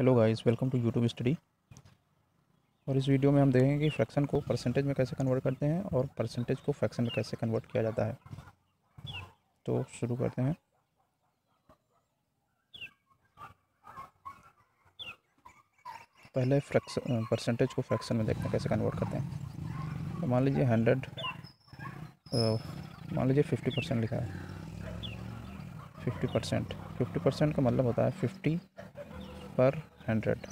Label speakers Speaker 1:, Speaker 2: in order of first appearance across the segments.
Speaker 1: hello guys welcome to YouTube study और इस video में हम देखेंगे कि फ्रैक्शन को परसेंटेज में कैसे कन्वर्ट करते हैं और परसेंटेज को फ्रैक्शन में कैसे कन्वर्ट किया जाता है तो शुरू करते हैं पहले फ्रैक्शन परसेंटेज को फ्रैक्शन में देखते हैं कैसे कन्वर्ट करते हैं तो मान लीजिए हंड्रेड मान लीजिए फिफ्टी परसेंट लिखा है फिफ्टी परसेंट फिफ्टी परसेंट का मतलब होता है फिफ्टी पर हंड्रेड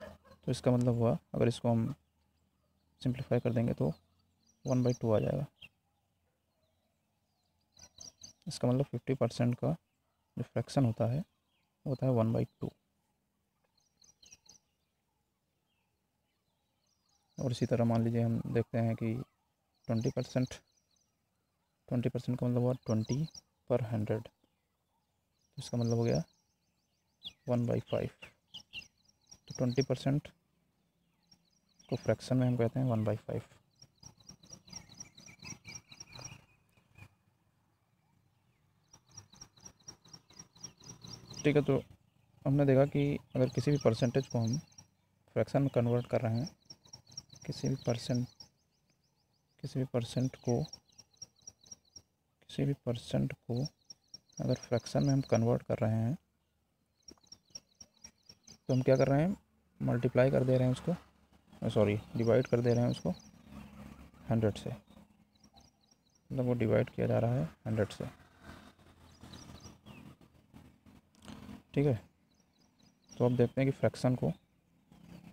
Speaker 1: तो इसका मतलब हुआ अगर इसको हम सिंप्लीफाई कर देंगे तो वन बाई टू आ जाएगा इसका मतलब फिफ्टी परसेंट का जो फ्रैक्शन होता है होता है वन बाई टू और इसी तरह मान लीजिए हम देखते हैं कि ट्वेंटी परसेंट ट्वेंटी परसेंट का मतलब हुआ ट्वेंटी पर हंड्रेड तो इसका मतलब हो गया वन बाई फाइव तो ट्वेंटी परसेंट को फ्रैक्शन में हम कहते हैं वन बाई फाइव ठीक है तो हमने देखा कि अगर किसी भी परसेंटेज को हम फ्रैक्शन में कन्वर्ट कर रहे हैं किसी भी परसेंट किसी भी परसेंट को किसी भी परसेंट को अगर फ्रैक्शन में हम कन्वर्ट कर रहे हैं तो हम क्या कर रहे हैं मल्टीप्लाई कर दे रहे हैं उसको सॉरी डिवाइड कर दे रहे हैं उसको हंड्रेड से मतलब वो डिवाइड किया जा रहा है हंड्रेड से ठीक है तो आप देखते हैं कि फ्रैक्शन को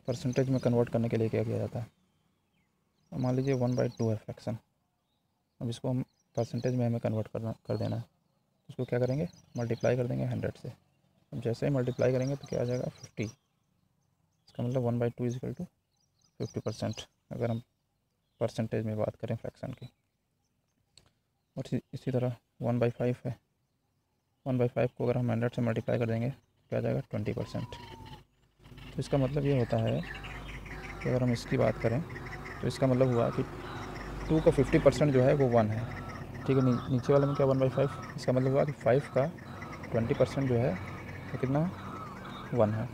Speaker 1: परसेंटेज में कन्वर्ट करने के लिए क्या किया जाता है मान लीजिए वन बाई टू है फ्रैक्शन अब इसको हम परसेंटेज में हमें कन्वर्ट करना कर देना है तो उसको क्या करेंगे मल्टीप्लाई कर देंगे हंड्रेड से अब जैसे ही मल्टीप्लाई करेंगे तो क्या आ जाएगा फिफ्टी इसका मतलब one by two equal to fifty percent अगर हम परसेंटेज में बात करें फ्रैक्शन की और इसी तरह वन बाई फाइव है वन बाई फाइव को अगर हम हंड्रेड से मल्टीप्लाई कर देंगे तो क्या आ जाएगा ट्वेंटी परसेंट तो इसका मतलब ये होता है कि अगर हम इसकी बात करें तो इसका मतलब हुआ कि टू का फिफ्टी परसेंट जो है वो वन है ठीक है नीचे वाले में क्या वन बाई फाइव इसका मतलब हुआ कि फाइव का ट्वेंटी परसेंट जो है का कितना है वन है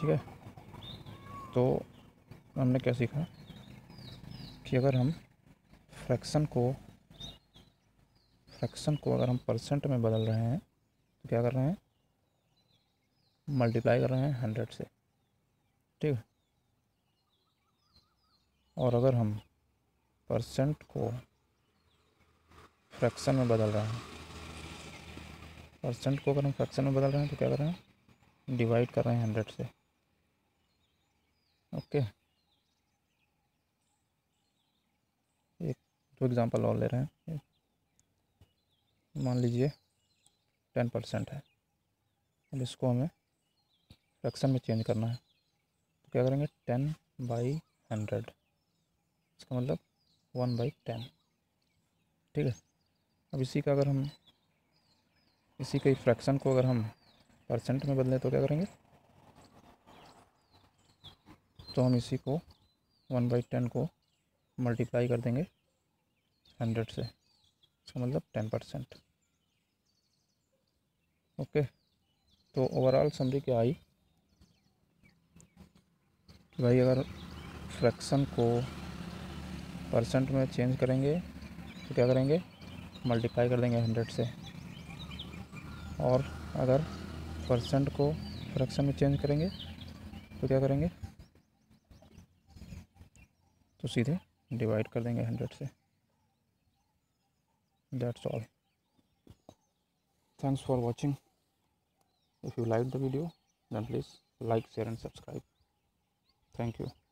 Speaker 1: ठीक है तो हमने क्या सीखा कि अगर हम फ्रैक्शन को फ्रैक्शन को अगर हम परसेंट में बदल रहे हैं तो क्या कर रहे हैं मल्टीप्लाई कर रहे हैं हंड्रेड से ठीक है और अगर हम परसेंट को फ्रैक्शन में बदल रहे हैं परसेंट को अगर हम फ्रैक्शन में बदल रहे हैं तो क्या कर रहे हैं डिवाइड कर रहे हैं हंड्रेड से ओके एक दो एग्ज़ाम्पल और ले रहे हैं मान लीजिए टेन परसेंट है अब इसको हमें फ्रैक्शन में चेंज करना है तो क्या करेंगे टेन बाई हंड्रेड इसका मतलब वन बाई टेन ठीक है अब इसी का अगर हम इसी के फ्रैक्शन को अगर हम परसेंट में बदलें तो क्या करेंगे तो हम इसी को वन बाई टेन को मल्टीप्लाई कर देंगे हंड्रेड से इसका मतलब टेन परसेंट ओके तो ओवरऑल समरी क्या आई कि भाई अगर फ्रैक्शन को परसेंट में चेंज करेंगे तो क्या करेंगे मल्टीप्लाई कर देंगे हंड्रेड से और अगर परसेंट को फ्रैक्शन में चेंज करेंगे तो क्या करेंगे तो सीधे डिवाइड कर देंगे हंड्रेड से that's all thanks for watching if you like the video then please like share and subscribe thank you